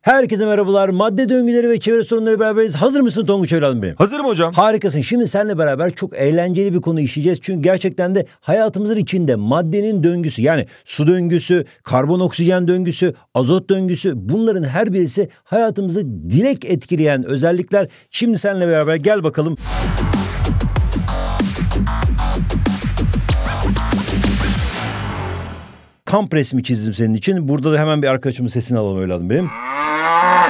Herkese merhabalar. Madde döngüleri ve çevre sorunları beraberiz. Hazır mısın Tonguç Evladım benim? Hazırım hocam. Harikasın. Şimdi seninle beraber çok eğlenceli bir konu işleyeceğiz. Çünkü gerçekten de hayatımızın içinde maddenin döngüsü yani su döngüsü, karbon oksijen döngüsü, azot döngüsü bunların her birisi hayatımızı direkt etkileyen özellikler. Şimdi seninle beraber gel bakalım. kamp mi çizdim senin için. Burada da hemen bir arkadaşımın sesini alalım evladım benim.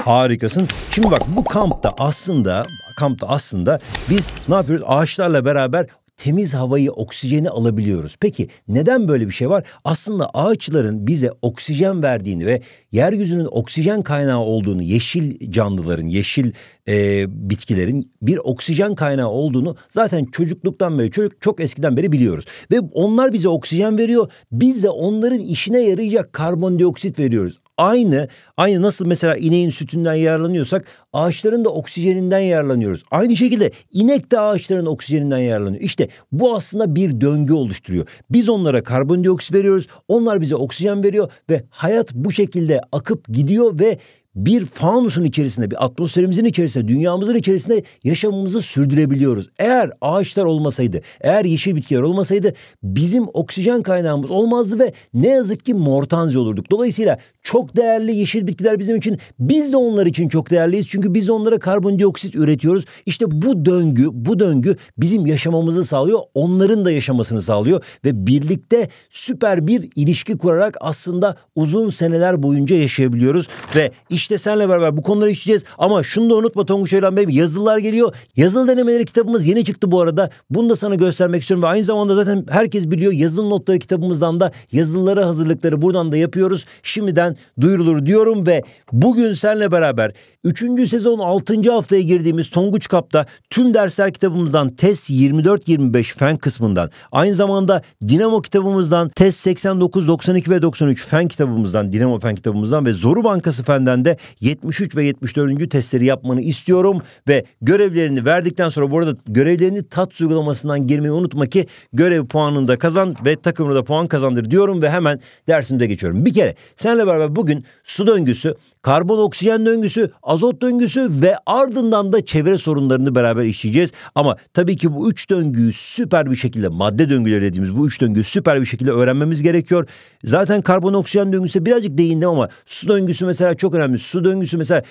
Harikasın. Şimdi bak bu kampta aslında kampta aslında biz ne yapıyoruz? Ağaçlarla beraber temiz havayı, oksijeni alabiliyoruz. Peki neden böyle bir şey var? Aslında ağaçların bize oksijen verdiğini ve yeryüzünün oksijen kaynağı olduğunu, yeşil canlıların, yeşil e, bitkilerin bir oksijen kaynağı olduğunu zaten çocukluktan beri, çocuk çok eskiden beri biliyoruz. Ve onlar bize oksijen veriyor. Biz de onların işine yarayacak karbondioksit veriyoruz aynı aynı nasıl mesela ineğin sütünden yararlanıyorsak ağaçların da oksijeninden yararlanıyoruz. Aynı şekilde inek de ağaçların oksijeninden yararlanıyor. İşte bu aslında bir döngü oluşturuyor. Biz onlara karbondioksit veriyoruz. Onlar bize oksijen veriyor ve hayat bu şekilde akıp gidiyor ve bir fanusun içerisinde, bir atmosferimizin içerisinde, dünyamızın içerisinde yaşamımızı sürdürebiliyoruz. Eğer ağaçlar olmasaydı, eğer yeşil bitkiler olmasaydı bizim oksijen kaynağımız olmazdı ve ne yazık ki mortanzi olurduk. Dolayısıyla çok değerli yeşil bitkiler bizim için, biz de onlar için çok değerliyiz. Çünkü biz onlara karbondioksit üretiyoruz. İşte bu döngü, bu döngü bizim yaşamamızı sağlıyor, onların da yaşamasını sağlıyor ve birlikte süper bir ilişki kurarak aslında uzun seneler boyunca yaşayabiliyoruz ve iş işte senle beraber bu konuları işleyeceğiz. Ama şunu da unutma Tonguç Öğren Bey yazılılar geliyor. Yazılı denemeleri kitabımız yeni çıktı bu arada. Bunu da sana göstermek istiyorum ve aynı zamanda zaten herkes biliyor yazılı notları kitabımızdan da yazılılara hazırlıkları buradan da yapıyoruz. Şimdiden duyurulur diyorum ve bugün senle beraber 3. sezon 6. haftaya girdiğimiz Tonguç Kap'ta tüm dersler kitabımızdan test 24-25 fen kısmından aynı zamanda Dinamo kitabımızdan test 89-92 ve 93 fen kitabımızdan Dinamo fen kitabımızdan ve Zoru Bankası fenden de içerisinde 73 ve 74. testleri yapmanı istiyorum ve görevlerini verdikten sonra burada görevlerini tat uygulamasından girmeyi unutma ki görev puanını da kazan ve takımını da puan kazandır diyorum ve hemen dersimde geçiyorum. Bir kere senle beraber bugün su döngüsü, karbon oksijen döngüsü, azot döngüsü ve ardından da çevre sorunlarını beraber işleyeceğiz. Ama tabii ki bu üç döngüyü süper bir şekilde madde döngüleri dediğimiz bu üç döngüyü süper bir şekilde öğrenmemiz gerekiyor. Zaten karbon oksijen döngüsü birazcık değindim ama su döngüsü mesela çok önemli su döngüsü mesela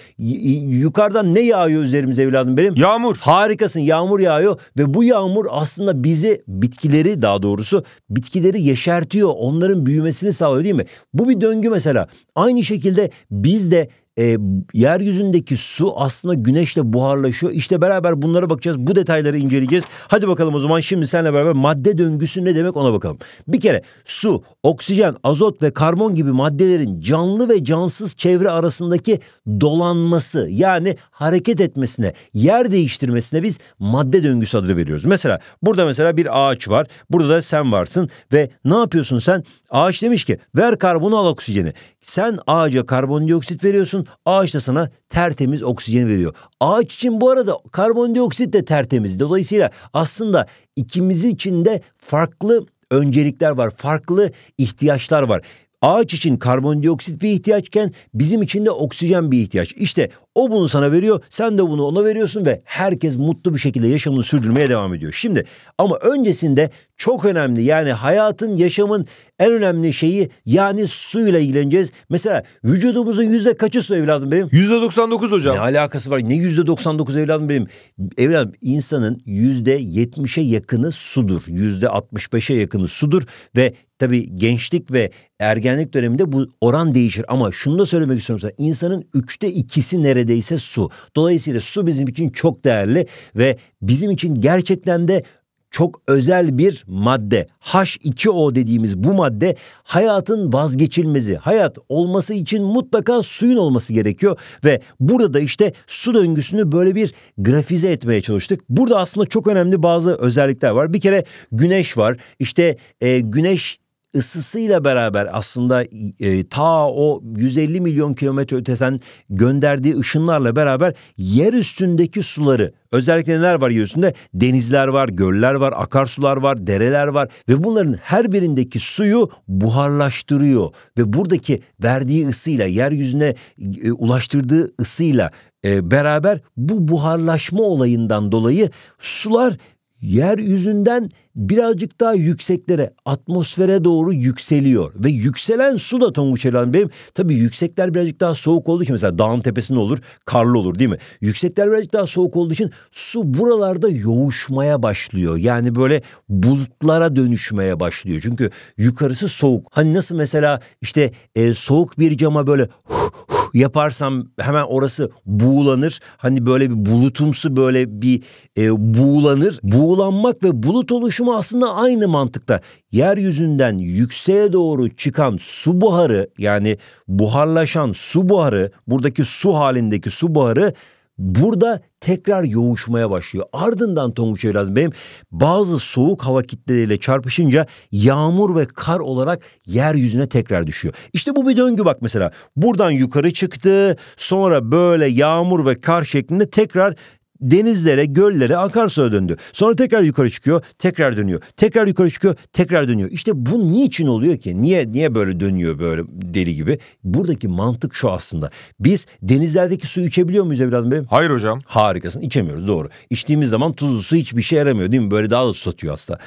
yukarıdan ne yağıyor üzerimize evladım benim? Yağmur. Harikasın yağmur yağıyor ve bu yağmur aslında bizi bitkileri daha doğrusu bitkileri yeşertiyor. Onların büyümesini sağlıyor değil mi? Bu bir döngü mesela. Aynı şekilde biz de e, yeryüzündeki su aslında güneşle buharlaşıyor. İşte beraber bunlara bakacağız. Bu detayları inceleyeceğiz. Hadi bakalım o zaman şimdi seninle beraber madde döngüsü ne demek ona bakalım. Bir kere su, oksijen, azot ve karbon gibi maddelerin canlı ve cansız çevre arasındaki dolanması yani hareket etmesine, yer değiştirmesine biz madde döngüsü adını veriyoruz. Mesela burada mesela bir ağaç var. Burada da sen varsın ve ne yapıyorsun sen? Ağaç demiş ki ver karbonu al oksijeni. Sen ağaca karbondioksit veriyorsun. Ağaç da sana tertemiz oksijeni veriyor. Ağaç için bu arada karbondioksit de tertemiz. Dolayısıyla aslında ikimiz için de farklı öncelikler var. Farklı ihtiyaçlar var. Ağaç için karbondioksit bir ihtiyaçken bizim için de oksijen bir ihtiyaç. İşte o bunu sana veriyor, sen de bunu ona veriyorsun ve herkes mutlu bir şekilde yaşamını sürdürmeye devam ediyor. Şimdi ama öncesinde çok önemli yani hayatın, yaşamın en önemli şeyi yani suyla ilgileneceğiz. Mesela vücudumuzun yüzde kaçı su evladım benim? Yüzde 99 hocam. Ne alakası var? Ne yüzde 99 evladım benim? Evladım insanın yüzde 70'e yakını sudur. Yüzde 65'e yakını sudur ve Tabii gençlik ve ergenlik döneminde bu oran değişir ama şunu da söylemek istiyorum sana. İnsanın üçte ikisi neredeyse su. Dolayısıyla su bizim için çok değerli ve bizim için gerçekten de çok özel bir madde. H2O dediğimiz bu madde hayatın vazgeçilmezi. Hayat olması için mutlaka suyun olması gerekiyor ve burada işte su döngüsünü böyle bir grafize etmeye çalıştık. Burada aslında çok önemli bazı özellikler var. Bir kere güneş var. İşte e, güneş ısısıyla beraber aslında e, ta o 150 milyon kilometre ötesen gönderdiği ışınlarla beraber yer üstündeki suları özellikle neler var yer üstünde? Denizler var, göller var, akarsular var, dereler var ve bunların her birindeki suyu buharlaştırıyor ve buradaki verdiği ısıyla yeryüzüne e, ulaştırdığı ısıyla e, beraber bu buharlaşma olayından dolayı sular yeryüzünden birazcık daha yükseklere, atmosfere doğru yükseliyor. Ve yükselen su da Tonguç Elhan Bey'im tabii yüksekler birazcık daha soğuk olduğu için mesela dağın tepesinde olur, karlı olur değil mi? Yüksekler birazcık daha soğuk olduğu için su buralarda yoğuşmaya başlıyor. Yani böyle bulutlara dönüşmeye başlıyor. Çünkü yukarısı soğuk. Hani nasıl mesela işte e, soğuk bir cama böyle huh, huh, yaparsam hemen orası buğulanır. Hani böyle bir bulutumsu böyle bir e, buğulanır. Buğulanmak ve bulut oluşumu aslında aynı mantıkta. Yeryüzünden yükseğe doğru çıkan su buharı yani buharlaşan su buharı buradaki su halindeki su buharı burada tekrar yoğuşmaya başlıyor. Ardından Tonguç evladım benim bazı soğuk hava kitleleriyle çarpışınca yağmur ve kar olarak yeryüzüne tekrar düşüyor. İşte bu bir döngü bak mesela. Buradan yukarı çıktı sonra böyle yağmur ve kar şeklinde tekrar denizlere, göllere, akarsuya döndü. Sonra tekrar yukarı çıkıyor, tekrar dönüyor. Tekrar yukarı çıkıyor, tekrar dönüyor. İşte bu niçin oluyor ki? Niye niye böyle dönüyor böyle deli gibi? Buradaki mantık şu aslında. Biz denizlerdeki suyu içebiliyor muyuz evladım benim? Hayır hocam. Harikasın. İçemiyoruz doğru. İçtiğimiz zaman tuzlu su hiçbir şey yaramıyor değil mi? Böyle daha da satıyor hasta.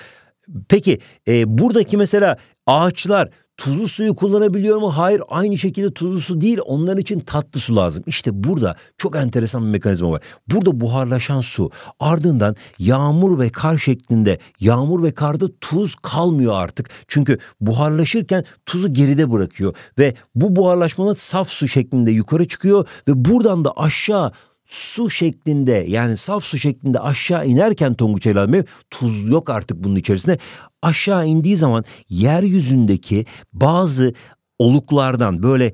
Peki e, buradaki mesela ağaçlar Tuzlu suyu kullanabiliyor mu? Hayır aynı şekilde tuzlu su değil onlar için tatlı su lazım. İşte burada çok enteresan bir mekanizma var. Burada buharlaşan su ardından yağmur ve kar şeklinde yağmur ve karda tuz kalmıyor artık. Çünkü buharlaşırken tuzu geride bırakıyor ve bu buharlaşmanın saf su şeklinde yukarı çıkıyor ve buradan da aşağı su şeklinde yani saf su şeklinde aşağı inerken Tonguç Elami tuz yok artık bunun içerisinde. Aşağı indiği zaman yeryüzündeki bazı oluklardan böyle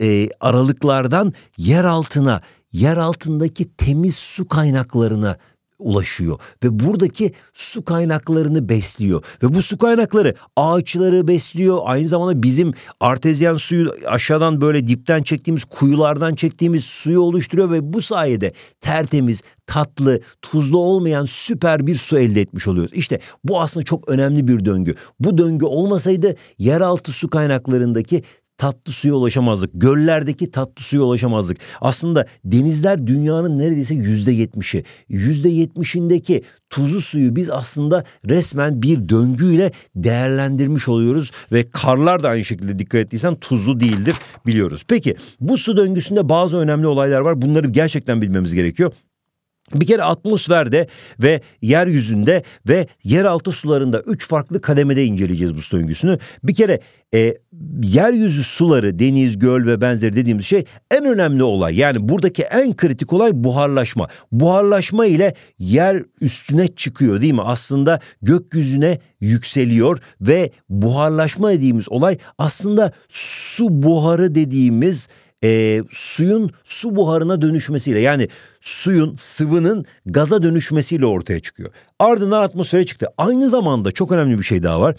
e, aralıklardan yer altına yer altındaki temiz su kaynaklarına ulaşıyor ve buradaki su kaynaklarını besliyor ve bu su kaynakları ağaçları besliyor aynı zamanda bizim artezyen suyu aşağıdan böyle dipten çektiğimiz kuyulardan çektiğimiz suyu oluşturuyor ve bu sayede tertemiz tatlı tuzlu olmayan süper bir su elde etmiş oluyoruz. işte bu aslında çok önemli bir döngü. Bu döngü olmasaydı yeraltı su kaynaklarındaki tatlı suya ulaşamazdık. Göllerdeki tatlı suya ulaşamazdık. Aslında denizler dünyanın neredeyse yüzde yetmişi. Yüzde yetmişindeki tuzlu suyu biz aslında resmen bir döngüyle değerlendirmiş oluyoruz ve karlar da aynı şekilde dikkat ettiysen tuzlu değildir biliyoruz. Peki bu su döngüsünde bazı önemli olaylar var. Bunları gerçekten bilmemiz gerekiyor. Bir kere atmosferde ve yeryüzünde ve yeraltı sularında üç farklı kademede inceleyeceğiz bu su döngüsünü. Bir kere e, yeryüzü suları, deniz, göl ve benzeri dediğimiz şey en önemli olay. Yani buradaki en kritik olay buharlaşma. Buharlaşma ile yer üstüne çıkıyor değil mi? Aslında gökyüzüne yükseliyor ve buharlaşma dediğimiz olay aslında su buharı dediğimiz e, suyun su buharına dönüşmesiyle yani suyun sıvının gaza dönüşmesiyle ortaya çıkıyor. Ardından atmosfere çıktı. Aynı zamanda çok önemli bir şey daha var.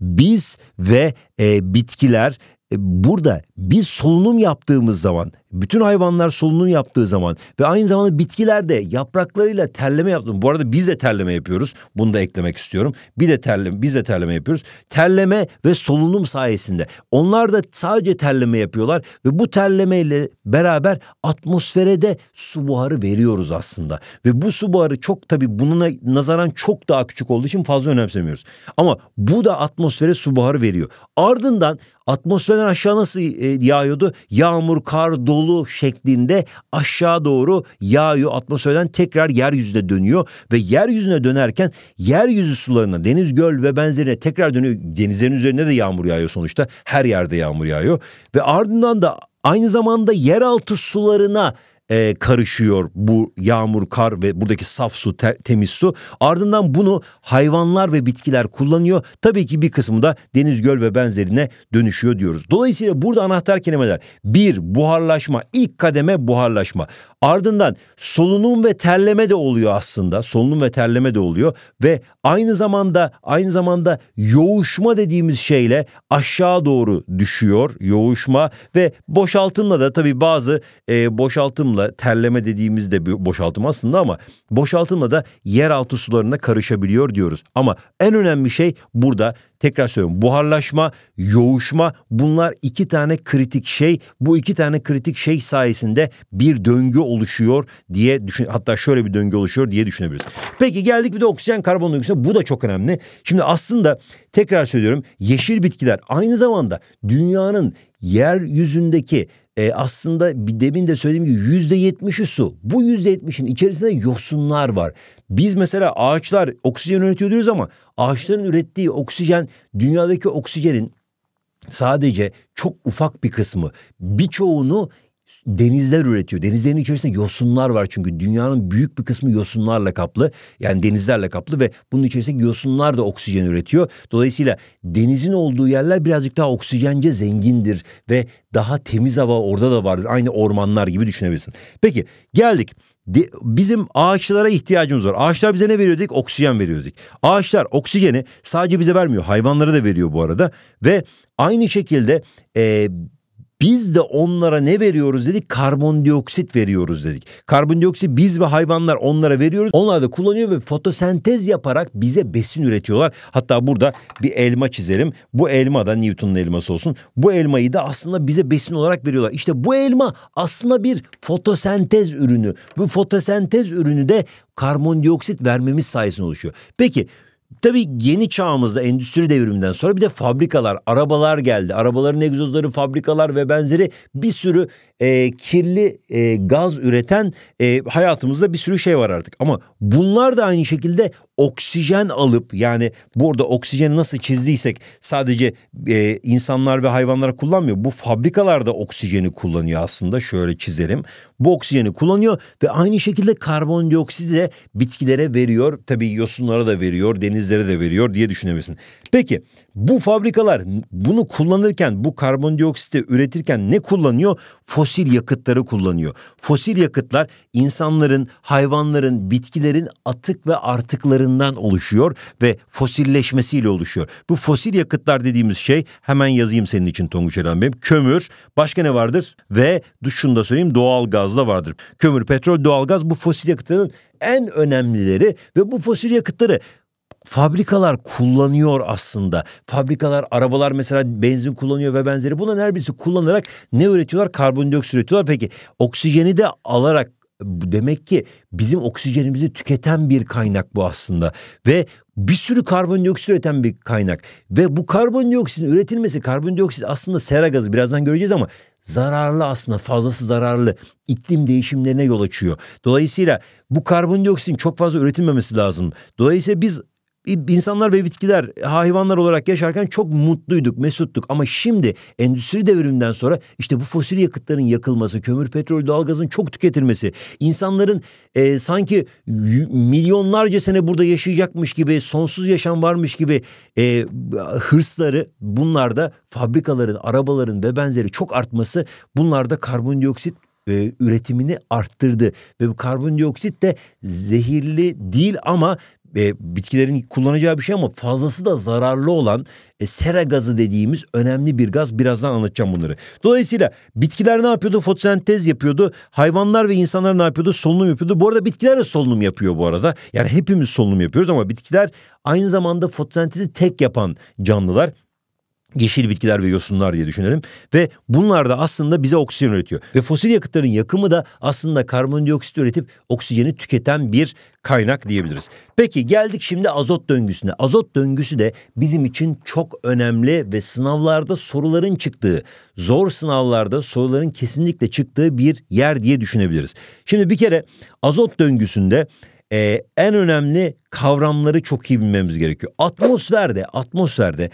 Biz ve e, bitkiler e, burada biz solunum yaptığımız zaman, bütün hayvanlar solunum yaptığı zaman ve aynı zamanda bitkiler de yapraklarıyla terleme yaptığımız. Bu arada biz de terleme yapıyoruz. Bunu da eklemek istiyorum. Bir de terleme, biz de terleme yapıyoruz. Terleme ve solunum sayesinde. Onlar da sadece terleme yapıyorlar ve bu terlemeyle beraber atmosfere de su buharı veriyoruz aslında. Ve bu su buharı çok tabii bununa nazaran çok daha küçük olduğu için fazla önemsemiyoruz. Ama bu da atmosfere su buharı veriyor. Ardından atmosferden aşağı nasıl e, yağıyordu? Yağmur, kar, dolu şeklinde aşağı doğru yağıyor. Atmosferden tekrar yeryüzüne dönüyor ve yeryüzüne dönerken yeryüzü sularına, deniz, göl ve benzerine tekrar dönüyor. Denizlerin üzerine de yağmur yağıyor sonuçta. Her yerde yağmur yağıyor ve ardından da aynı zamanda yeraltı sularına e, karışıyor bu yağmur, kar ve buradaki saf su, te, temiz su. Ardından bunu hayvanlar ve bitkiler kullanıyor. Tabii ki bir kısmı da deniz, göl ve benzerine dönüşüyor diyoruz. Dolayısıyla burada anahtar kelimeler. Bir, buharlaşma. ilk kademe buharlaşma. Ardından solunum ve terleme de oluyor aslında. Solunum ve terleme de oluyor ve aynı zamanda aynı zamanda yoğuşma dediğimiz şeyle aşağı doğru düşüyor yoğuşma ve boşaltımla da tabii bazı e, boşaltımla terleme dediğimiz de bir boşaltım aslında ama boşaltımla da yeraltı sularına karışabiliyor diyoruz. Ama en önemli şey burada tekrar söylüyorum buharlaşma, yoğuşma bunlar iki tane kritik şey. Bu iki tane kritik şey sayesinde bir döngü oluşuyor diye düşün hatta şöyle bir döngü oluşuyor diye düşünebiliriz. Peki geldik bir de oksijen karbon döngüsüne. Bu da çok önemli. Şimdi aslında tekrar söylüyorum yeşil bitkiler aynı zamanda dünyanın yeryüzündeki e, aslında bir demin de söylediğim gibi yüzde yetmişi su. Bu yüzde yetmişin içerisinde yosunlar var. Biz mesela ağaçlar oksijen üretiyor diyoruz ama ağaçların ürettiği oksijen dünyadaki oksijenin sadece çok ufak bir kısmı. Birçoğunu denizler üretiyor. Denizlerin içerisinde yosunlar var çünkü dünyanın büyük bir kısmı yosunlarla kaplı. Yani denizlerle kaplı ve bunun içerisinde yosunlar da oksijen üretiyor. Dolayısıyla denizin olduğu yerler birazcık daha oksijence zengindir ve daha temiz hava orada da vardır. Aynı ormanlar gibi düşünebilirsin. Peki geldik. De, bizim ağaçlara ihtiyacımız var. Ağaçlar bize ne veriyorduk? Oksijen veriyorduk. Ağaçlar oksijeni sadece bize vermiyor. Hayvanlara da veriyor bu arada. Ve aynı şekilde e, biz de onlara ne veriyoruz dedik? Karbondioksit veriyoruz dedik. Karbondioksit biz ve hayvanlar onlara veriyoruz. Onlar da kullanıyor ve fotosentez yaparak bize besin üretiyorlar. Hatta burada bir elma çizelim. Bu elma da Newton'un elması olsun. Bu elmayı da aslında bize besin olarak veriyorlar. İşte bu elma aslında bir fotosentez ürünü. Bu fotosentez ürünü de karbondioksit vermemiz sayesinde oluşuyor. Peki tabii yeni çağımızda endüstri devriminden sonra bir de fabrikalar, arabalar geldi. Arabaların egzozları, fabrikalar ve benzeri bir sürü e, kirli e, gaz üreten e, hayatımızda bir sürü şey var artık. Ama bunlar da aynı şekilde oksijen alıp yani burada oksijeni nasıl çizdiysek sadece e, insanlar ve hayvanlara kullanmıyor. Bu fabrikalarda oksijeni kullanıyor aslında şöyle çizelim. Bu oksijeni kullanıyor ve aynı şekilde karbondioksit de bitkilere veriyor. Tabii yosunlara da veriyor, denizlere de veriyor diye düşünebilirsin. Peki bu fabrikalar bunu kullanırken bu karbondioksiti üretirken ne kullanıyor? Fosil yakıtları kullanıyor. Fosil yakıtlar insanların, hayvanların, bitkilerin atık ve artıkların yakıtlarından oluşuyor ve fosilleşmesiyle oluşuyor. Bu fosil yakıtlar dediğimiz şey hemen yazayım senin için Tonguç Eren Bey'im. Kömür, başka ne vardır? Ve şunu da söyleyeyim doğal gaz da vardır. Kömür, petrol, doğalgaz bu fosil yakıtların en önemlileri ve bu fosil yakıtları fabrikalar kullanıyor aslında. Fabrikalar, arabalar mesela benzin kullanıyor ve benzeri. Bunların her birisi kullanarak ne üretiyorlar? Karbondioksit üretiyorlar. Peki oksijeni de alarak demek ki bizim oksijenimizi tüketen bir kaynak bu aslında ve bir sürü karbondioksit üreten bir kaynak ve bu karbondioksitin üretilmesi karbondioksit aslında sera gazı birazdan göreceğiz ama zararlı aslında fazlası zararlı iklim değişimlerine yol açıyor. Dolayısıyla bu karbondioksitin çok fazla üretilmemesi lazım. Dolayısıyla biz insanlar ve bitkiler e, hayvanlar olarak yaşarken çok mutluyduk, mesuttuk. Ama şimdi endüstri devriminden sonra işte bu fosil yakıtların yakılması, kömür, petrol, doğalgazın çok tüketilmesi, insanların e, sanki milyonlarca sene burada yaşayacakmış gibi, sonsuz yaşam varmış gibi e, hırsları bunlarda fabrikaların, arabaların ve benzeri çok artması bunlarda karbondioksit e, üretimini arttırdı ve bu karbondioksit de zehirli değil ama e, bitkilerin kullanacağı bir şey ama fazlası da zararlı olan e, sera gazı dediğimiz önemli bir gaz. Birazdan anlatacağım bunları. Dolayısıyla bitkiler ne yapıyordu? Fotosentez yapıyordu. Hayvanlar ve insanlar ne yapıyordu? Solunum yapıyordu. Bu arada bitkiler de solunum yapıyor bu arada. Yani hepimiz solunum yapıyoruz ama bitkiler aynı zamanda fotosentezi tek yapan canlılar yeşil bitkiler ve yosunlar diye düşünelim. Ve bunlar da aslında bize oksijen üretiyor. Ve fosil yakıtların yakımı da aslında karbondioksit üretip oksijeni tüketen bir kaynak diyebiliriz. Peki geldik şimdi azot döngüsüne. Azot döngüsü de bizim için çok önemli ve sınavlarda soruların çıktığı, zor sınavlarda soruların kesinlikle çıktığı bir yer diye düşünebiliriz. Şimdi bir kere azot döngüsünde e, en önemli kavramları çok iyi bilmemiz gerekiyor. Atmosferde, atmosferde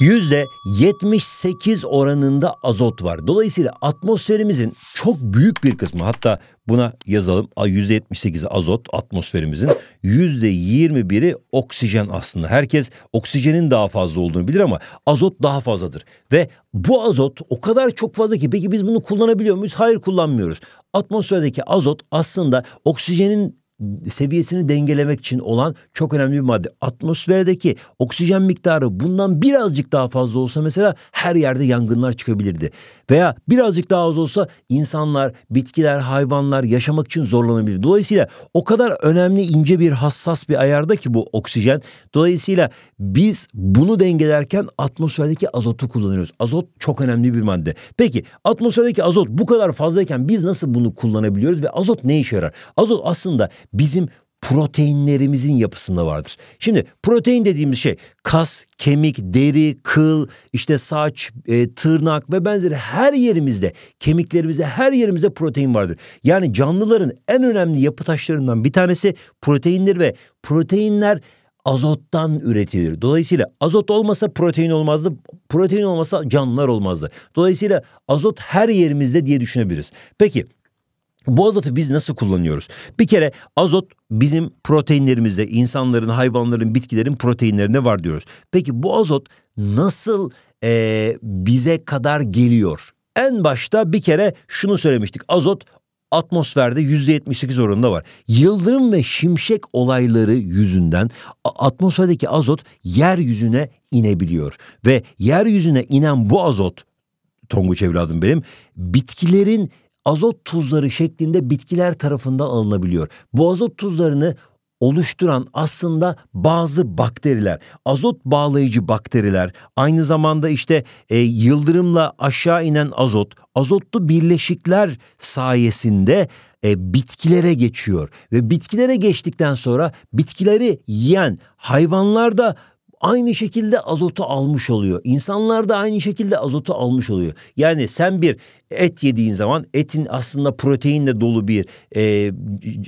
%78 oranında azot var. Dolayısıyla atmosferimizin çok büyük bir kısmı hatta buna yazalım %78'i azot atmosferimizin %21'i oksijen aslında. Herkes oksijenin daha fazla olduğunu bilir ama azot daha fazladır. Ve bu azot o kadar çok fazla ki peki biz bunu kullanabiliyor muyuz? Hayır kullanmıyoruz. Atmosferdeki azot aslında oksijenin seviyesini dengelemek için olan çok önemli bir madde. Atmosferdeki oksijen miktarı bundan birazcık daha fazla olsa mesela her yerde yangınlar çıkabilirdi. Veya birazcık daha az olsa insanlar, bitkiler, hayvanlar yaşamak için zorlanabilir. Dolayısıyla o kadar önemli ince bir hassas bir ayarda ki bu oksijen. Dolayısıyla biz bunu dengelerken atmosferdeki azotu kullanıyoruz. Azot çok önemli bir madde. Peki atmosferdeki azot bu kadar fazlayken biz nasıl bunu kullanabiliyoruz ve azot ne işe yarar? Azot aslında bizim proteinlerimizin yapısında vardır. Şimdi protein dediğimiz şey kas, kemik, deri, kıl, işte saç, e, tırnak ve benzeri her yerimizde, kemiklerimizde, her yerimizde protein vardır. Yani canlıların en önemli yapı taşlarından bir tanesi proteindir ve proteinler azottan üretilir. Dolayısıyla azot olmasa protein olmazdı. Protein olmasa canlılar olmazdı. Dolayısıyla azot her yerimizde diye düşünebiliriz. Peki bu azotu biz nasıl kullanıyoruz? Bir kere azot bizim proteinlerimizde, insanların, hayvanların, bitkilerin proteinlerinde var diyoruz. Peki bu azot nasıl e, bize kadar geliyor? En başta bir kere şunu söylemiştik. Azot atmosferde %78 oranında var. Yıldırım ve şimşek olayları yüzünden atmosferdeki azot yeryüzüne inebiliyor. Ve yeryüzüne inen bu azot Tonguç evladım benim bitkilerin azot tuzları şeklinde bitkiler tarafından alınabiliyor. Bu azot tuzlarını oluşturan aslında bazı bakteriler, azot bağlayıcı bakteriler, aynı zamanda işte e, yıldırımla aşağı inen azot, azotlu birleşikler sayesinde e, bitkilere geçiyor ve bitkilere geçtikten sonra bitkileri yiyen hayvanlar da aynı şekilde azotu almış oluyor. İnsanlar da aynı şekilde azotu almış oluyor. Yani sen bir et yediğin zaman etin aslında proteinle dolu bir e,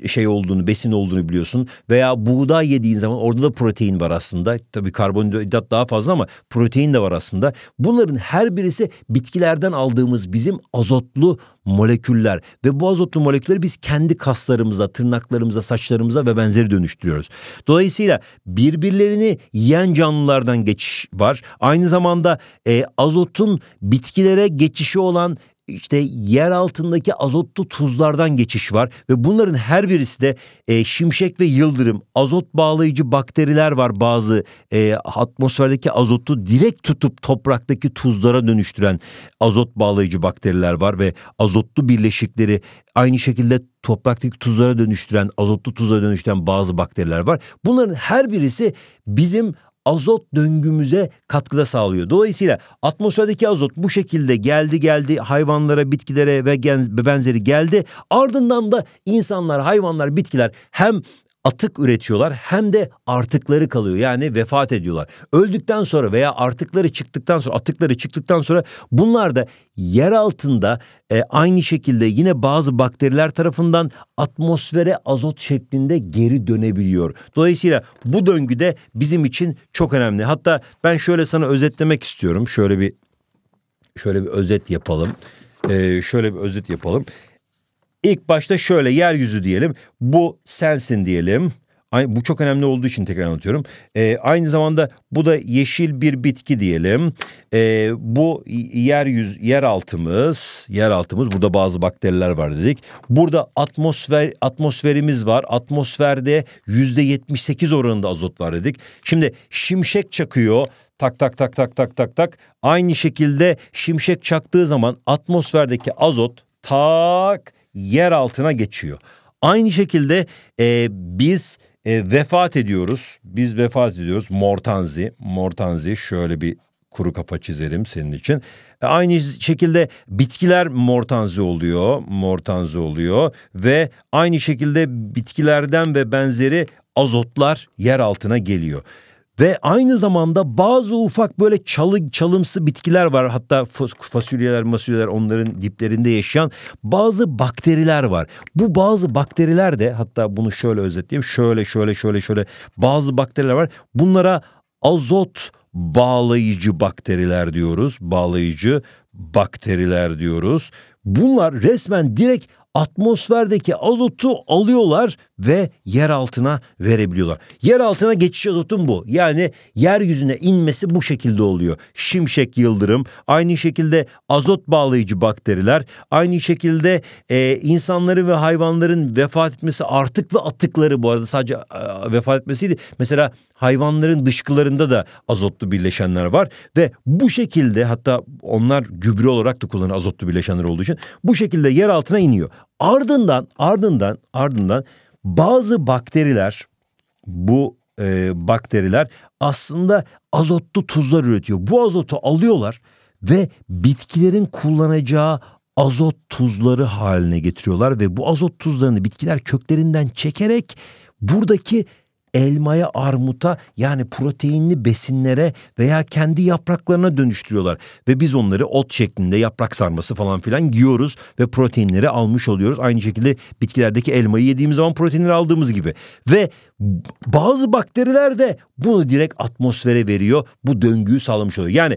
şey olduğunu, besin olduğunu biliyorsun. Veya buğday yediğin zaman orada da protein var aslında. Tabii karbonhidrat daha fazla ama protein de var aslında. Bunların her birisi bitkilerden aldığımız bizim azotlu moleküller ve bu azotlu molekülleri biz kendi kaslarımıza, tırnaklarımıza, saçlarımıza ve benzeri dönüştürüyoruz. Dolayısıyla birbirlerini yiyen canlılardan geçiş var. Aynı zamanda e, azotun bitkilere geçişi olan işte yer altındaki azotlu tuzlardan geçiş var ve bunların her birisi de e, şimşek ve yıldırım azot bağlayıcı bakteriler var bazı e, atmosferdeki azotu direkt tutup topraktaki tuzlara dönüştüren azot bağlayıcı bakteriler var ve azotlu birleşikleri aynı şekilde topraktaki tuzlara dönüştüren azotlu tuza dönüştüren bazı bakteriler var. Bunların her birisi bizim azot döngümüze katkıda sağlıyor. Dolayısıyla atmosferdeki azot bu şekilde geldi geldi hayvanlara, bitkilere ve benzeri geldi. Ardından da insanlar, hayvanlar, bitkiler hem atık üretiyorlar hem de artıkları kalıyor yani vefat ediyorlar. Öldükten sonra veya artıkları çıktıktan sonra atıkları çıktıktan sonra bunlar da yer altında e, aynı şekilde yine bazı bakteriler tarafından atmosfere azot şeklinde geri dönebiliyor. Dolayısıyla bu döngü de bizim için çok önemli. Hatta ben şöyle sana özetlemek istiyorum. Şöyle bir şöyle bir özet yapalım. Ee, şöyle bir özet yapalım. İlk başta şöyle yeryüzü diyelim. Bu sensin diyelim. Bu çok önemli olduğu için tekrar anlatıyorum. Ee, aynı zamanda bu da yeşil bir bitki diyelim. Ee, bu yeryüz, yeraltımız, yeraltımız burada bazı bakteriler var dedik. Burada atmosfer atmosferimiz var. Atmosferde yüzde %78 oranında azot var dedik. Şimdi şimşek çakıyor tak tak tak tak tak tak tak. Aynı şekilde şimşek çaktığı zaman atmosferdeki azot tak yer altına geçiyor. Aynı şekilde e, biz e, vefat ediyoruz. Biz vefat ediyoruz. Mortanzi, Mortanzi şöyle bir kuru kafa çizelim senin için. E, aynı şekilde bitkiler mortanzi oluyor, mortanzi oluyor ve aynı şekilde bitkilerden ve benzeri azotlar yer altına geliyor. Ve aynı zamanda bazı ufak böyle çalı, çalımsı bitkiler var. Hatta fasulyeler, masulyeler onların diplerinde yaşayan bazı bakteriler var. Bu bazı bakteriler de hatta bunu şöyle özetleyeyim. Şöyle şöyle şöyle şöyle bazı bakteriler var. Bunlara azot bağlayıcı bakteriler diyoruz. Bağlayıcı bakteriler diyoruz. Bunlar resmen direkt atmosferdeki azotu alıyorlar ve yer altına verebiliyorlar. Yer altına geçiş azotun bu. Yani yeryüzüne inmesi bu şekilde oluyor. Şimşek yıldırım, aynı şekilde azot bağlayıcı bakteriler, aynı şekilde e, insanları ve hayvanların vefat etmesi artık ve atıkları bu arada sadece e, vefat etmesiydi. Mesela hayvanların dışkılarında da azotlu birleşenler var ve bu şekilde hatta onlar gübre olarak da kullanılan azotlu birleşenler olduğu için bu şekilde yer altına iniyor. Ardından ardından ardından bazı bakteriler bu e, bakteriler aslında azotlu tuzlar üretiyor. Bu azotu alıyorlar ve bitkilerin kullanacağı azot tuzları haline getiriyorlar ve bu azot tuzlarını bitkiler köklerinden çekerek buradaki elmaya, armuta yani proteinli besinlere veya kendi yapraklarına dönüştürüyorlar. Ve biz onları ot şeklinde yaprak sarması falan filan yiyoruz ve proteinleri almış oluyoruz. Aynı şekilde bitkilerdeki elmayı yediğimiz zaman proteinleri aldığımız gibi. Ve bazı bakteriler de bunu direkt atmosfere veriyor. Bu döngüyü sağlamış oluyor. Yani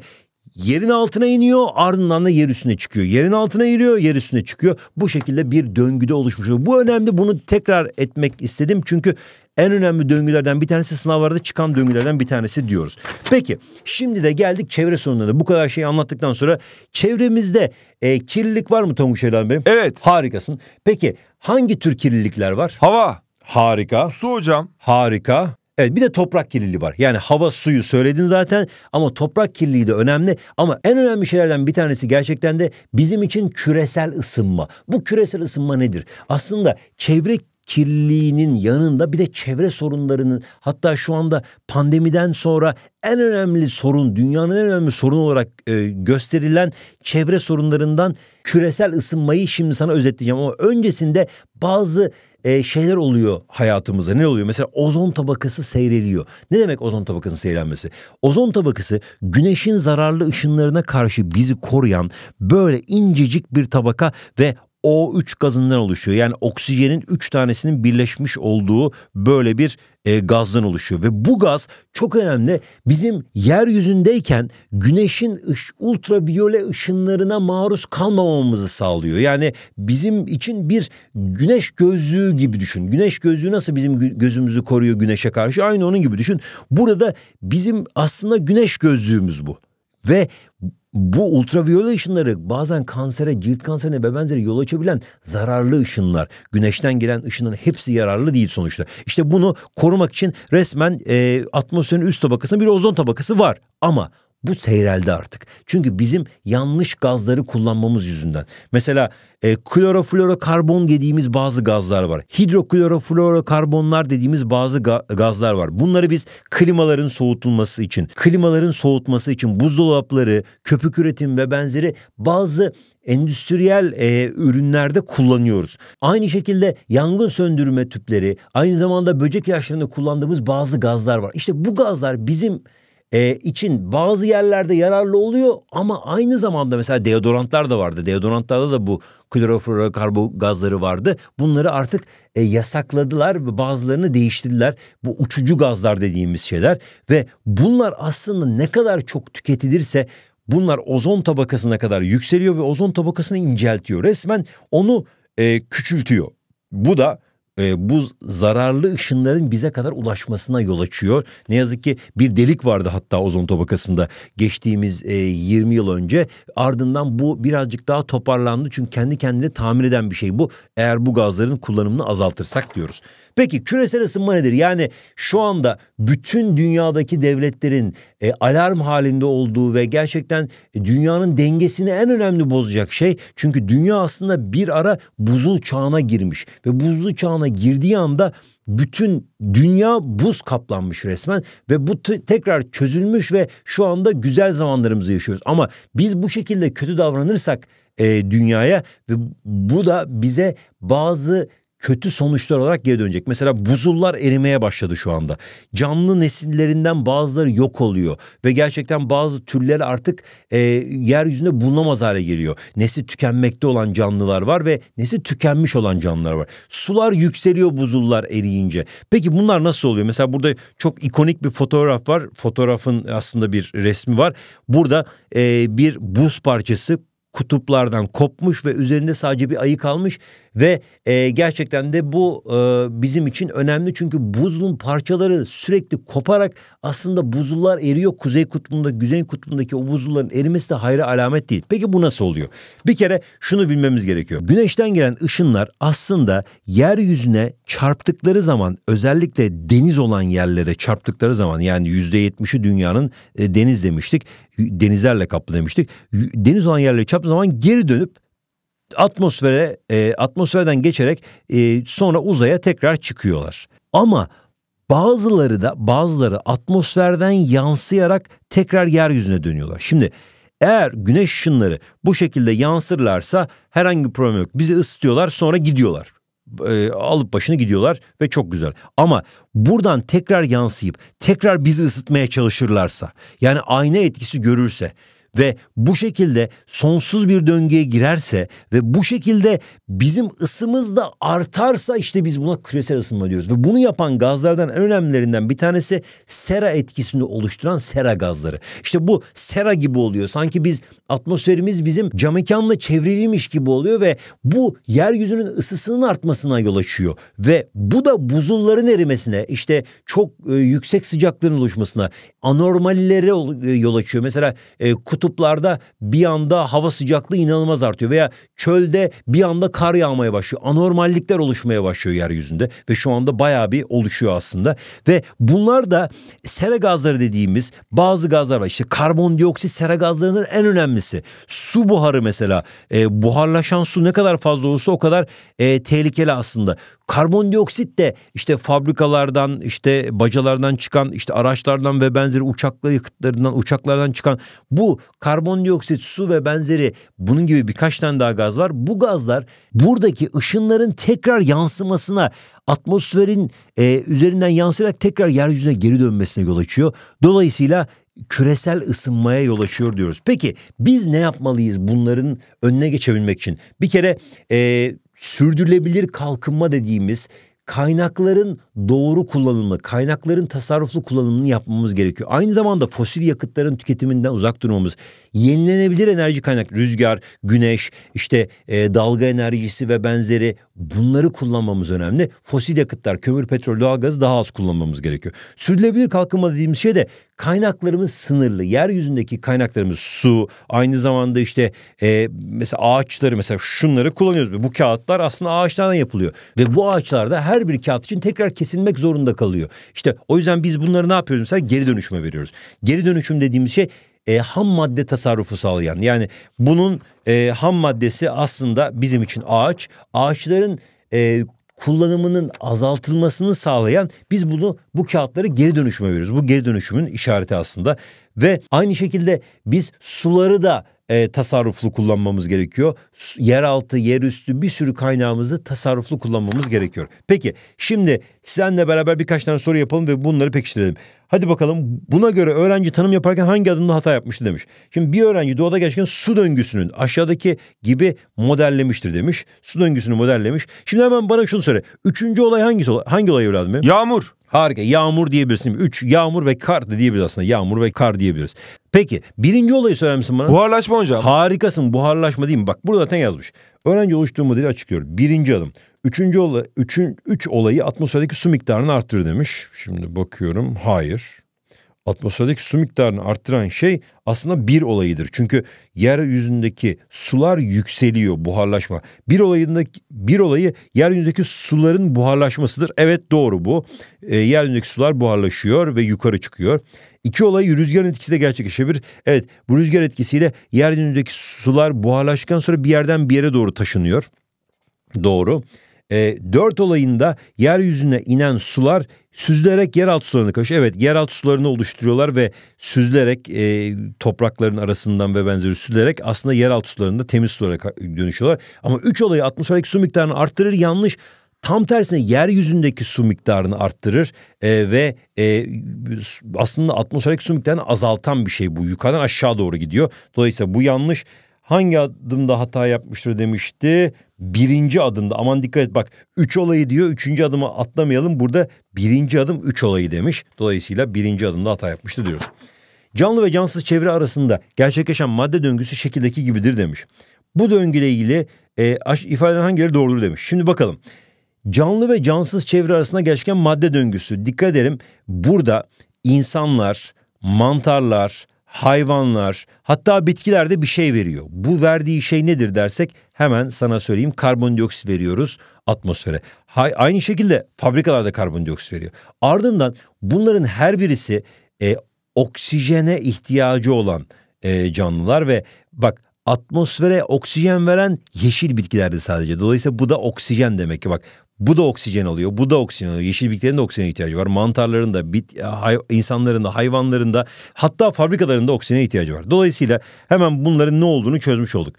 yerin altına iniyor ardından da yer üstüne çıkıyor. Yerin altına iniyor yer üstüne çıkıyor. Bu şekilde bir döngüde oluşmuş. Bu önemli bunu tekrar etmek istedim. Çünkü en önemli döngülerden bir tanesi sınavlarda çıkan döngülerden bir tanesi diyoruz. Peki şimdi de geldik çevre sorunlarına. Bu kadar şeyi anlattıktan sonra çevremizde e, kirlilik var mı Tonguç Evren Bey? Evet. Harikasın. Peki hangi tür kirlilikler var? Hava. Harika. Su hocam. Harika. Evet bir de toprak kirliliği var. Yani hava suyu söyledin zaten ama toprak kirliliği de önemli. Ama en önemli şeylerden bir tanesi gerçekten de bizim için küresel ısınma. Bu küresel ısınma nedir? Aslında çevre kirliliğinin yanında bir de çevre sorunlarının hatta şu anda pandemiden sonra en önemli sorun dünyanın en önemli sorunu olarak e, gösterilen çevre sorunlarından küresel ısınmayı şimdi sana özetleyeceğim ama öncesinde bazı e, şeyler oluyor hayatımızda. Ne oluyor? Mesela ozon tabakası seyreliyor. Ne demek ozon tabakasının seyrelmesi Ozon tabakası güneşin zararlı ışınlarına karşı bizi koruyan böyle incecik bir tabaka ve o3 gazından oluşuyor. Yani oksijenin 3 tanesinin birleşmiş olduğu böyle bir e, gazdan oluşuyor. Ve bu gaz çok önemli. Bizim yeryüzündeyken güneşin ış, ultraviyole ışınlarına maruz kalmamamızı sağlıyor. Yani bizim için bir güneş gözlüğü gibi düşün. Güneş gözlüğü nasıl bizim gözümüzü koruyor güneşe karşı? Aynı onun gibi düşün. Burada bizim aslında güneş gözlüğümüz bu. Ve bu ultraviyole ışınları bazen kansere, cilt kanserine ve benzeri yol açabilen zararlı ışınlar. Güneşten gelen ışının hepsi yararlı değil sonuçta. İşte bunu korumak için resmen e, atmosferin üst tabakasında bir ozon tabakası var. Ama bu seyreldi artık. Çünkü bizim yanlış gazları kullanmamız yüzünden. Mesela e, kloroflorokarbon dediğimiz bazı gazlar var. hidroklorofluorokarbonlar dediğimiz bazı ga gazlar var. Bunları biz klimaların soğutulması için, klimaların soğutması için buzdolapları, köpük üretim ve benzeri bazı endüstriyel e, ürünlerde kullanıyoruz. Aynı şekilde yangın söndürme tüpleri, aynı zamanda böcek ilaçlarında kullandığımız bazı gazlar var. İşte bu gazlar bizim e, için bazı yerlerde yararlı oluyor ama aynı zamanda mesela deodorantlar da vardı. Deodorantlarda da bu klorofluorokarbo gazları vardı. Bunları artık e, yasakladılar ve bazılarını değiştirdiler. Bu uçucu gazlar dediğimiz şeyler ve bunlar aslında ne kadar çok tüketilirse bunlar ozon tabakasına kadar yükseliyor ve ozon tabakasını inceltiyor. Resmen onu e, küçültüyor. Bu da e, bu zararlı ışınların bize kadar ulaşmasına yol açıyor. Ne yazık ki bir delik vardı hatta ozon tabakasında geçtiğimiz e, 20 yıl önce. Ardından bu birazcık daha toparlandı çünkü kendi kendine tamir eden bir şey bu. Eğer bu gazların kullanımını azaltırsak diyoruz. Peki küresel ısınma nedir? Yani şu anda bütün dünyadaki devletlerin e, alarm halinde olduğu ve gerçekten dünyanın dengesini en önemli bozacak şey. Çünkü dünya aslında bir ara buzul çağına girmiş ve buzul çağına girdiği anda bütün dünya buz kaplanmış resmen ve bu tekrar çözülmüş ve şu anda güzel zamanlarımızı yaşıyoruz. Ama biz bu şekilde kötü davranırsak e, dünyaya ve bu da bize bazı kötü sonuçlar olarak geri dönecek. Mesela buzullar erimeye başladı şu anda. Canlı nesillerinden bazıları yok oluyor ve gerçekten bazı türler artık e, yeryüzünde bulunamaz hale geliyor. Nesli tükenmekte olan canlılar var ve nesli tükenmiş olan canlılar var. Sular yükseliyor buzullar eriyince. Peki bunlar nasıl oluyor? Mesela burada çok ikonik bir fotoğraf var. Fotoğrafın aslında bir resmi var. Burada e, bir buz parçası kutuplardan kopmuş ve üzerinde sadece bir ayı kalmış ve e, gerçekten de bu e, bizim için önemli çünkü buzulun parçaları sürekli koparak aslında buzullar eriyor. Kuzey kutbunda, güney kutbundaki o buzulların erimesi de hayra alamet değil. Peki bu nasıl oluyor? Bir kere şunu bilmemiz gerekiyor. Güneşten gelen ışınlar aslında yeryüzüne çarptıkları zaman özellikle deniz olan yerlere çarptıkları zaman yani %70'i dünyanın e, deniz demiştik denizlerle kaplı demiştik. Deniz olan yerleri çarptığı zaman geri dönüp atmosfere e, atmosferden geçerek e, sonra uzaya tekrar çıkıyorlar. Ama bazıları da bazıları atmosferden yansıyarak tekrar yeryüzüne dönüyorlar. Şimdi eğer güneş ışınları bu şekilde yansırlarsa herhangi bir problem yok. Bizi ısıtıyorlar sonra gidiyorlar e, alıp başını gidiyorlar ve çok güzel. Ama buradan tekrar yansıyıp tekrar bizi ısıtmaya çalışırlarsa yani ayna etkisi görürse ve bu şekilde sonsuz bir döngüye girerse ve bu şekilde bizim ısımız da artarsa işte biz buna küresel ısınma diyoruz. Ve bunu yapan gazlardan en önemlilerinden bir tanesi sera etkisini oluşturan sera gazları. İşte bu sera gibi oluyor. Sanki biz atmosferimiz bizim cam mekanla çevriliymiş gibi oluyor ve bu yeryüzünün ısısının artmasına yol açıyor. Ve bu da buzulların erimesine işte çok e, yüksek sıcaklığın oluşmasına anormallere e, yol açıyor. Mesela e, kutuplarda bir anda hava sıcaklığı inanılmaz artıyor veya çölde bir anda kar yağmaya başlıyor. Anormallikler oluşmaya başlıyor yeryüzünde ve şu anda bayağı bir oluşuyor aslında. Ve bunlar da sera gazları dediğimiz bazı gazlar var. İşte karbondioksit sera gazlarının en önemlisi. Su buharı mesela. E, buharlaşan su ne kadar fazla olursa o kadar e, tehlikeli aslında. Karbondioksit de işte fabrikalardan, işte bacalardan çıkan, işte araçlardan ve benzeri uçakla yakıtlarından, uçaklardan çıkan bu karbondioksit, su ve benzeri bunun gibi birkaç tane daha gaz var. Bu gazlar buradaki ışınların tekrar yansımasına atmosferin e, üzerinden yansıyarak tekrar yeryüzüne geri dönmesine yol açıyor. Dolayısıyla küresel ısınmaya yol açıyor diyoruz. Peki biz ne yapmalıyız bunların önüne geçebilmek için? Bir kere e, sürdürülebilir kalkınma dediğimiz kaynakların doğru kullanımı, kaynakların tasarruflu kullanımını yapmamız gerekiyor. Aynı zamanda fosil yakıtların tüketiminden uzak durmamız, yenilenebilir enerji kaynak, rüzgar, güneş, işte e, dalga enerjisi ve benzeri bunları kullanmamız önemli. Fosil yakıtlar, kömür, petrol, doğalgazı daha az kullanmamız gerekiyor. Sürdürülebilir kalkınma dediğimiz şey de kaynaklarımız sınırlı. Yeryüzündeki kaynaklarımız su, aynı zamanda işte e, mesela ağaçları mesela şunları kullanıyoruz. Bu kağıtlar aslında ağaçlardan yapılıyor ve bu ağaçlarda her bir kağıt için tekrar kesilmek zorunda kalıyor. İşte o yüzden biz bunları ne yapıyoruz mesela geri dönüşüme veriyoruz. Geri dönüşüm dediğimiz şey e, ham madde tasarrufu sağlayan yani bunun e, ham maddesi aslında bizim için ağaç. Ağaçların e, kullanımının azaltılmasını sağlayan biz bunu bu kağıtları geri dönüşüme veriyoruz. Bu geri dönüşümün işareti aslında ve aynı şekilde biz suları da e, tasarruflu kullanmamız gerekiyor. Yeraltı, yerüstü bir sürü kaynağımızı tasarruflu kullanmamız gerekiyor. Peki şimdi sizinle beraber birkaç tane soru yapalım ve bunları pekiştirelim. Hadi bakalım buna göre öğrenci tanım yaparken hangi adımda hata yapmıştı demiş. Şimdi bir öğrenci doğada gerçekten su döngüsünün aşağıdaki gibi modellemiştir demiş. Su döngüsünü modellemiş. Şimdi hemen bana şunu söyle. Üçüncü olay hangisi? Hangi olay evladım? Benim? Yağmur. Harika. Yağmur diyebilirsin. Üç yağmur ve kar da diyebiliriz aslında. Yağmur ve kar diyebiliriz. Peki birinci olayı söyler misin bana? Buharlaşma hocam. Harikasın buharlaşma değil mi? Bak burada zaten yazmış. Öğrenci oluştuğu modeli açıklıyor. Birinci adım. Üçüncü olay, üçün, üç olayı atmosferdeki su miktarını arttırır demiş. Şimdi bakıyorum. Hayır atmosferdeki su miktarını arttıran şey aslında bir olayıdır. Çünkü yeryüzündeki sular yükseliyor buharlaşma. Bir olayındaki bir olayı yeryüzündeki suların buharlaşmasıdır. Evet doğru bu. E, yeryüzündeki sular buharlaşıyor ve yukarı çıkıyor. İki olayı rüzgar etkisiyle gerçekleşebilir. Evet bu rüzgar etkisiyle yeryüzündeki sular buharlaştıktan sonra bir yerden bir yere doğru taşınıyor. Doğru. E, dört olayında yeryüzüne inen sular Süzülerek yeraltı sularına karışıyor. Evet yeraltı sularını oluşturuyorlar ve süzülerek e, toprakların arasından ve benzeri süzülerek aslında yeraltı sularında temiz sulara dönüşüyorlar. Ama üç olayı atmosferik su miktarını arttırır yanlış. Tam tersine yeryüzündeki su miktarını arttırır e, ve e, aslında atmosferik su miktarını azaltan bir şey bu. Yukarıdan aşağı doğru gidiyor. Dolayısıyla bu yanlış hangi adımda hata yapmıştır demişti. Birinci adımda aman dikkat et bak üç olayı diyor üçüncü adımı atlamayalım. Burada birinci adım üç olayı demiş. Dolayısıyla birinci adımda hata yapmıştı diyoruz. Canlı ve cansız çevre arasında gerçekleşen madde döngüsü şekildeki gibidir demiş. Bu döngüyle ilgili e, ifadeden hangileri doğrudur demiş. Şimdi bakalım. Canlı ve cansız çevre arasında gerçekleşen madde döngüsü. Dikkat edelim burada insanlar, mantarlar, hayvanlar hatta bitkiler de bir şey veriyor. Bu verdiği şey nedir dersek hemen sana söyleyeyim karbondioksit veriyoruz atmosfere. Ha, aynı şekilde fabrikalarda karbondioksit veriyor. Ardından bunların her birisi e, oksijene ihtiyacı olan e, canlılar ve bak atmosfere oksijen veren yeşil bitkilerdi sadece. Dolayısıyla bu da oksijen demek ki bak bu da oksijen alıyor, bu da oksijen alıyor. Yeşil bitkilerin de oksijene ihtiyacı var. Mantarların da, bit, hay, insanların da, hayvanların da hatta fabrikaların da oksijene ihtiyacı var. Dolayısıyla hemen bunların ne olduğunu çözmüş olduk.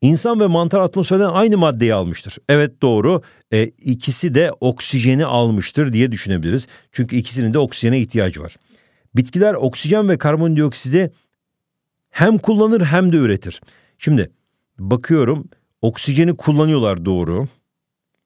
İnsan ve mantar atmosferden aynı maddeyi almıştır. Evet doğru. E, ikisi de oksijeni almıştır diye düşünebiliriz. Çünkü ikisinin de oksijene ihtiyacı var. Bitkiler oksijen ve karbondioksidi hem kullanır hem de üretir. Şimdi bakıyorum oksijeni kullanıyorlar doğru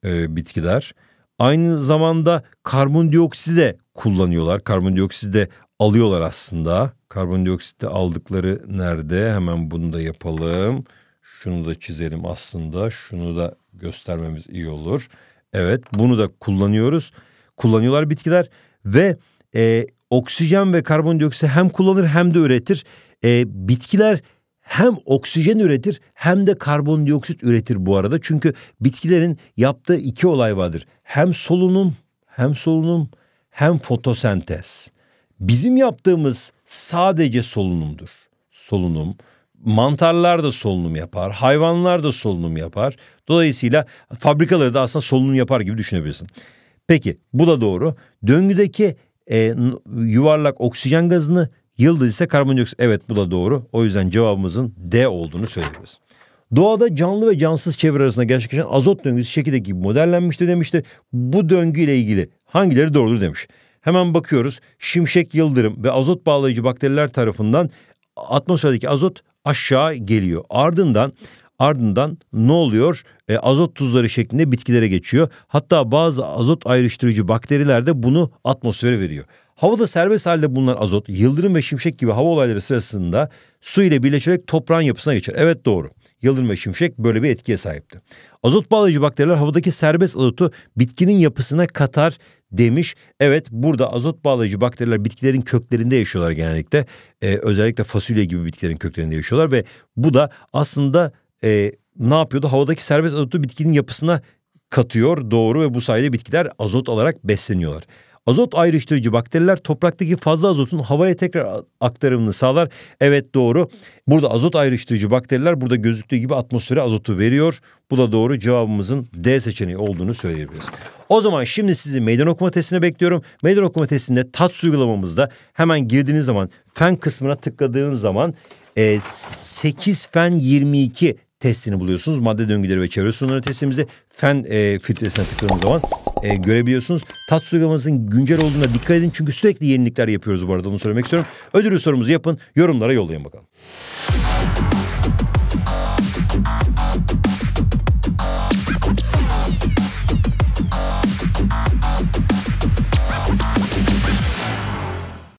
e, bitkiler. Aynı zamanda karbondioksit de kullanıyorlar. Karbondioksit de alıyorlar aslında. Karbondioksit de aldıkları nerede? Hemen bunu da yapalım. Şunu da çizelim aslında. Şunu da göstermemiz iyi olur. Evet bunu da kullanıyoruz. Kullanıyorlar bitkiler ve e, oksijen ve karbondioksit hem kullanır hem de üretir. E, bitkiler hem oksijen üretir hem de karbondioksit üretir bu arada. Çünkü bitkilerin yaptığı iki olay vardır. Hem solunum, hem solunum, hem fotosentez. Bizim yaptığımız sadece solunumdur. Solunum, mantarlar da solunum yapar, hayvanlar da solunum yapar. Dolayısıyla fabrikaları da aslında solunum yapar gibi düşünebilirsin. Peki bu da doğru. Döngüdeki e, yuvarlak oksijen gazını Yıldız ise karbondioksit. Evet bu da doğru. O yüzden cevabımızın D olduğunu söylüyoruz. Doğada canlı ve cansız çevre arasında gerçekleşen azot döngüsü şekildeki gibi modellenmişti demişti. Bu döngü ile ilgili hangileri doğrudur demiş. Hemen bakıyoruz. Şimşek, yıldırım ve azot bağlayıcı bakteriler tarafından atmosferdeki azot aşağı geliyor. Ardından ardından ne oluyor? E, azot tuzları şeklinde bitkilere geçiyor. Hatta bazı azot ayrıştırıcı bakteriler de bunu atmosfere veriyor. Havada serbest halde bulunan azot yıldırım ve şimşek gibi hava olayları sırasında su ile birleşerek toprağın yapısına geçer. Evet doğru. Yıldırım ve şimşek böyle bir etkiye sahipti. Azot bağlayıcı bakteriler havadaki serbest azotu bitkinin yapısına katar demiş. Evet burada azot bağlayıcı bakteriler bitkilerin köklerinde yaşıyorlar genellikle. Ee, özellikle fasulye gibi bitkilerin köklerinde yaşıyorlar ve bu da aslında e, ne yapıyordu? Havadaki serbest azotu bitkinin yapısına katıyor doğru ve bu sayede bitkiler azot olarak besleniyorlar. Azot ayrıştırıcı bakteriler topraktaki fazla azotun havaya tekrar aktarımını sağlar. Evet doğru. Burada azot ayrıştırıcı bakteriler burada gözüktüğü gibi atmosfere azotu veriyor. Bu da doğru cevabımızın D seçeneği olduğunu söyleyebiliriz. O zaman şimdi sizi meydan okuma testine bekliyorum. Meydan okuma testinde tat uygulamamızda hemen girdiğiniz zaman fen kısmına tıkladığınız zaman e, 8 fen 22 testini buluyorsunuz. Madde döngüleri ve çevre sorunları testimizi fen e, filtresine tıkladığınız zaman e, görebiliyorsunuz. Tatsuyama'mızın güncel olduğuna dikkat edin çünkü sürekli yenilikler yapıyoruz bu arada onu söylemek istiyorum. Ödülü sorumuzu yapın yorumlara yollayın bakalım.